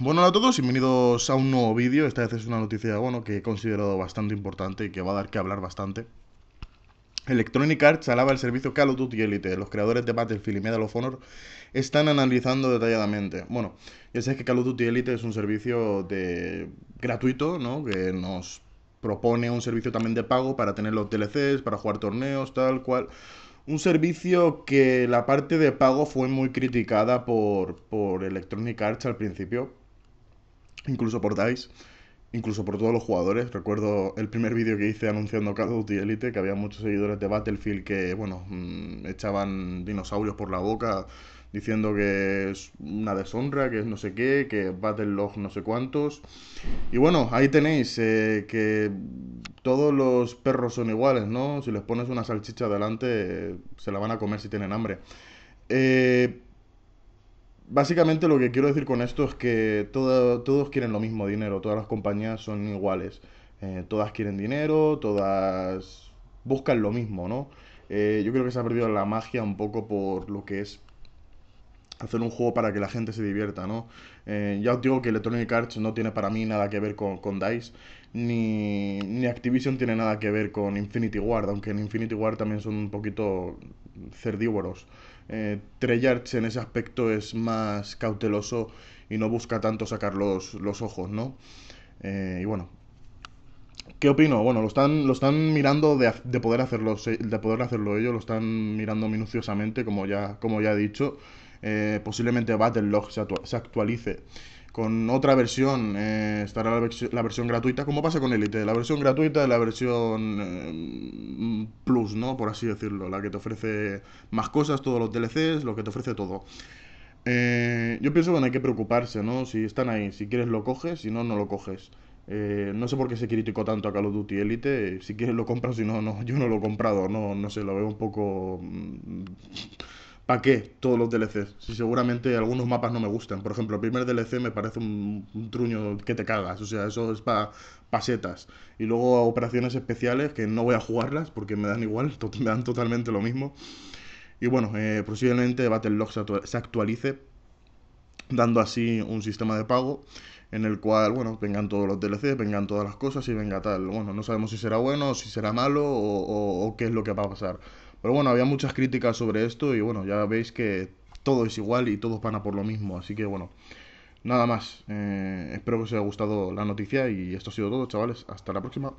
Bueno, hola a todos, bienvenidos a un nuevo vídeo. Esta vez es una noticia, bueno, que he considerado bastante importante y que va a dar que hablar bastante. Electronic Arts alaba el servicio Call of Duty Elite. Los creadores de Battlefield y Medal of Honor están analizando detalladamente. Bueno, ya sabes que Call of Duty Elite es un servicio de gratuito, ¿no? Que nos propone un servicio también de pago para tener los DLCs, para jugar torneos, tal cual. Un servicio que la parte de pago fue muy criticada por, por Electronic Arts al principio, incluso por DICE, incluso por todos los jugadores. Recuerdo el primer vídeo que hice anunciando Call of Duty Elite, que había muchos seguidores de Battlefield que, bueno, mm, echaban dinosaurios por la boca diciendo que es una deshonra, que es no sé qué, que Battlelog no sé cuántos. Y bueno, ahí tenéis eh, que todos los perros son iguales, ¿no? Si les pones una salchicha delante se la van a comer si tienen hambre. Eh, básicamente lo que quiero decir con esto es que todo, todos quieren lo mismo dinero, todas las compañías son iguales. Eh, todas quieren dinero, todas buscan lo mismo, ¿no? Eh, yo creo que se ha perdido la magia un poco por lo que es hacer un juego para que la gente se divierta, ¿no? Eh, ya os digo que Electronic Arts no tiene para mí nada que ver con, con DICE, ni, ni, Activision tiene nada que ver con Infinity Ward, aunque en Infinity Ward también son un poquito cerdívoros. Eh, Treyarch en ese aspecto es más cauteloso y no busca tanto sacar los, ojos, ¿no? Eh, y bueno. ¿Qué opino? Bueno, lo están, lo están mirando de, poder hacerlo, de poder hacerlo ellos, lo están mirando minuciosamente, como ya, como ya he dicho. Eh, posiblemente Battlelog se, actualice con otra versión estará la, versión gratuita, como pasa con Elite, la versión gratuita, la versión ¿no? Por así decirlo, la que te ofrece más cosas, todos los DLCs, lo que te ofrece todo. Eh, yo pienso que hay que preocuparse, ¿no? Si están ahí, si quieres lo coges, si no, no lo coges. Eh, no sé por qué se criticó tanto a Call of Duty Elite. Si quieres lo compras, si no, no. Yo no lo he comprado, no, no sé, lo veo un poco. Mm, ¿Para qué todos los DLCs? Si seguramente algunos mapas no me gustan. Por ejemplo, el primer DLC me parece un, truño que te cagas. O sea, eso es para pasetas. Y luego operaciones especiales que no voy a jugarlas porque me dan igual, me dan totalmente lo mismo. Y bueno, eh, posiblemente Battlelog se actualice, dando así un sistema de pago en el cual, bueno, vengan todos los DLCs, vengan todas las cosas y venga tal. Bueno, no sabemos si será bueno, si será malo o qué es lo que va a pasar pero bueno, había muchas críticas sobre esto y bueno, ya veis que todo es igual y todos van a por lo mismo. Así que bueno, nada más. Eh, espero que os haya gustado la noticia y esto ha sido todo, chavales. Hasta la próxima.